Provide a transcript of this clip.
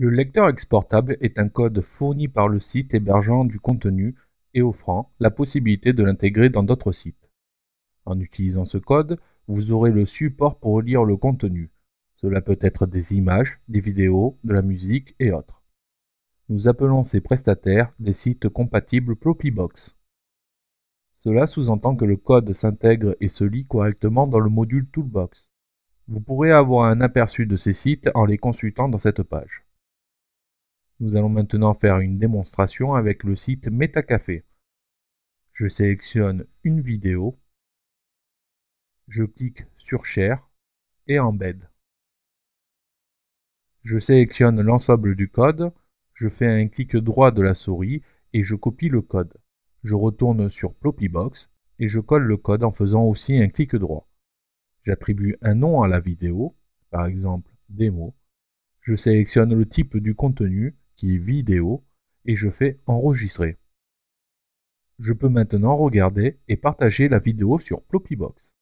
Le lecteur exportable est un code fourni par le site hébergeant du contenu et offrant la possibilité de l'intégrer dans d'autres sites. En utilisant ce code, vous aurez le support pour lire le contenu. Cela peut être des images, des vidéos, de la musique et autres. Nous appelons ces prestataires des sites compatibles Propybox. Cela sous-entend que le code s'intègre et se lit correctement dans le module Toolbox. Vous pourrez avoir un aperçu de ces sites en les consultant dans cette page. Nous allons maintenant faire une démonstration avec le site Metacafé. Je sélectionne une vidéo. Je clique sur Share et Embed. Je sélectionne l'ensemble du code. Je fais un clic droit de la souris et je copie le code. Je retourne sur Ploppybox et je colle le code en faisant aussi un clic droit. J'attribue un nom à la vidéo, par exemple démo. Je sélectionne le type du contenu qui vidéo et je fais enregistrer. Je peux maintenant regarder et partager la vidéo sur Ploppybox.